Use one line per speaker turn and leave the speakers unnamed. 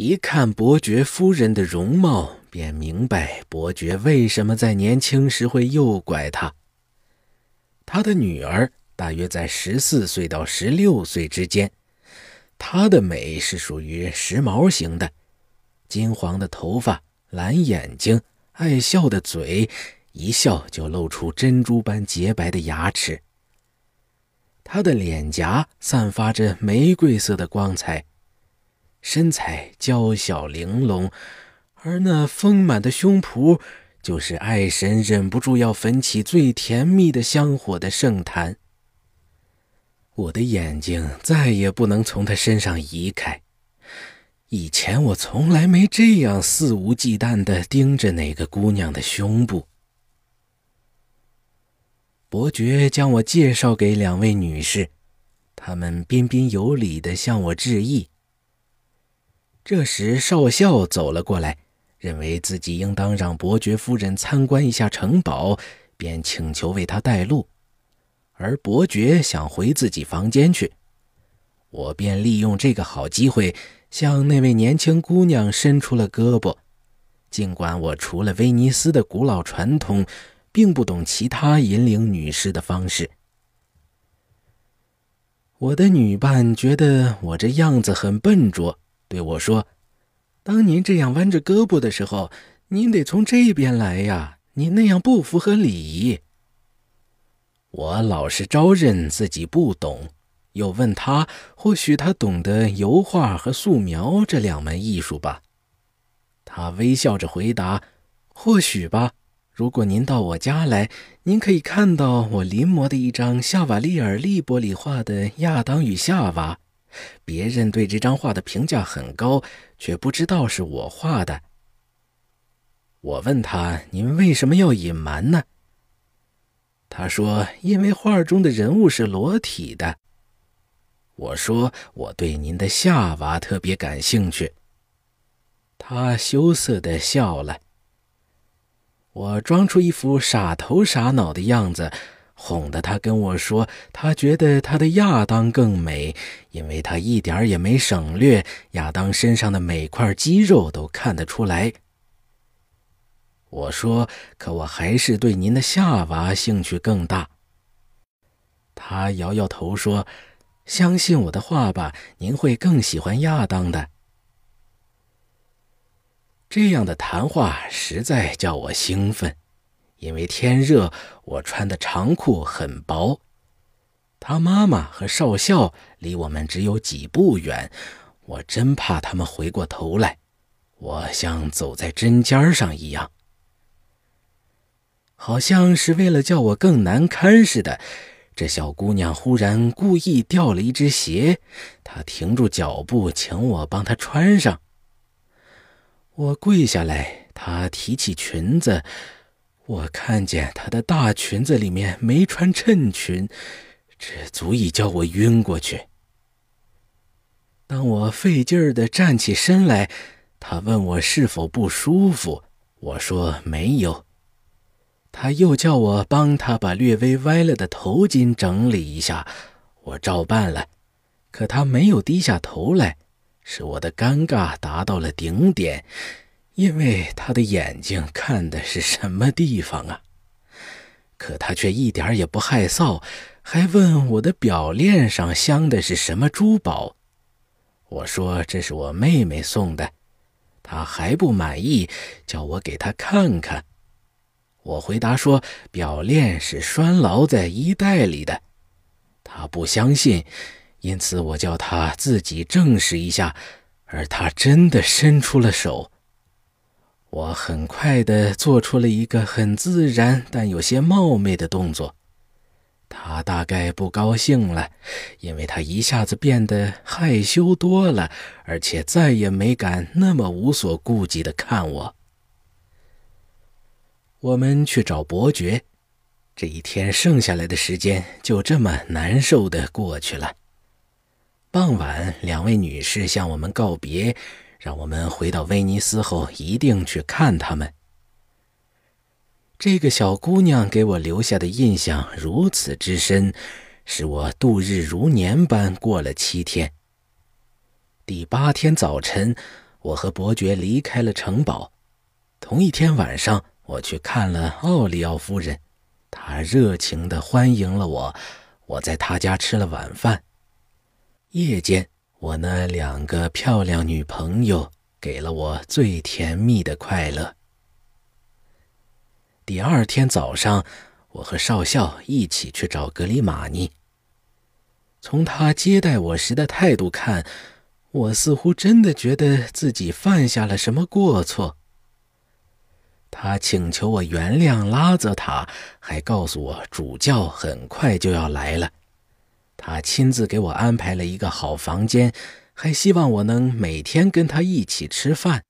一看伯爵夫人的容貌，便明白伯爵为什么在年轻时会诱拐她。他的女儿大约在十四岁到十六岁之间，她的美是属于时髦型的，金黄的头发，蓝眼睛，爱笑的嘴，一笑就露出珍珠般洁白的牙齿。她的脸颊散发着玫瑰色的光彩。身材娇小玲珑，而那丰满的胸脯，就是爱神忍不住要焚起最甜蜜的香火的圣坛。我的眼睛再也不能从她身上移开，以前我从来没这样肆无忌惮的盯着哪个姑娘的胸部。伯爵将我介绍给两位女士，她们彬彬有礼的向我致意。这时，少校走了过来，认为自己应当让伯爵夫人参观一下城堡，便请求为他带路。而伯爵想回自己房间去，我便利用这个好机会向那位年轻姑娘伸出了胳膊。尽管我除了威尼斯的古老传统，并不懂其他引领女士的方式，我的女伴觉得我这样子很笨拙。对我说：“当您这样弯着胳膊的时候，您得从这边来呀，您那样不符合礼仪。”我老实招认自己不懂，又问他：“或许他懂得油画和素描这两门艺术吧？”他微笑着回答：“或许吧。如果您到我家来，您可以看到我临摹的一张夏瓦利尔利伯里画的《亚当与夏娃》。”别人对这张画的评价很高，却不知道是我画的。我问他：“您为什么要隐瞒呢？”他说：“因为画中的人物是裸体的。”我说：“我对您的夏娃特别感兴趣。”他羞涩的笑了。我装出一副傻头傻脑的样子。哄得他跟我说，他觉得他的亚当更美，因为他一点也没省略，亚当身上的每块肌肉都看得出来。我说，可我还是对您的夏娃兴趣更大。他摇摇头说：“相信我的话吧，您会更喜欢亚当的。”这样的谈话实在叫我兴奋。因为天热，我穿的长裤很薄。她妈妈和少校离我们只有几步远，我真怕他们回过头来。我像走在针尖上一样。好像是为了叫我更难堪似的，这小姑娘忽然故意掉了一只鞋。她停住脚步，请我帮她穿上。我跪下来，她提起裙子。我看见她的大裙子里面没穿衬裙，这足以叫我晕过去。当我费劲儿的站起身来，她问我是否不舒服，我说没有。她又叫我帮她把略微歪了的头巾整理一下，我照办了。可她没有低下头来，使我的尴尬达到了顶点。因为他的眼睛看的是什么地方啊？可他却一点也不害臊，还问我的表链上镶的是什么珠宝。我说这是我妹妹送的，他还不满意，叫我给他看看。我回答说表链是拴牢在衣袋里的，他不相信，因此我叫他自己证实一下，而他真的伸出了手。我很快地做出了一个很自然但有些冒昧的动作，他大概不高兴了，因为他一下子变得害羞多了，而且再也没敢那么无所顾忌地看我。我们去找伯爵，这一天剩下来的时间就这么难受地过去了。傍晚，两位女士向我们告别。让我们回到威尼斯后，一定去看他们。这个小姑娘给我留下的印象如此之深，使我度日如年般过了七天。第八天早晨，我和伯爵离开了城堡。同一天晚上，我去看了奥利奥夫人，她热情的欢迎了我。我在她家吃了晚饭。夜间。我那两个漂亮女朋友给了我最甜蜜的快乐。第二天早上，我和少校一起去找格里马尼。从他接待我时的态度看，我似乎真的觉得自己犯下了什么过错。他请求我原谅拉泽塔，还告诉我主教很快就要来了。他亲自给我安排了一个好房间，还希望我能每天跟他一起吃饭。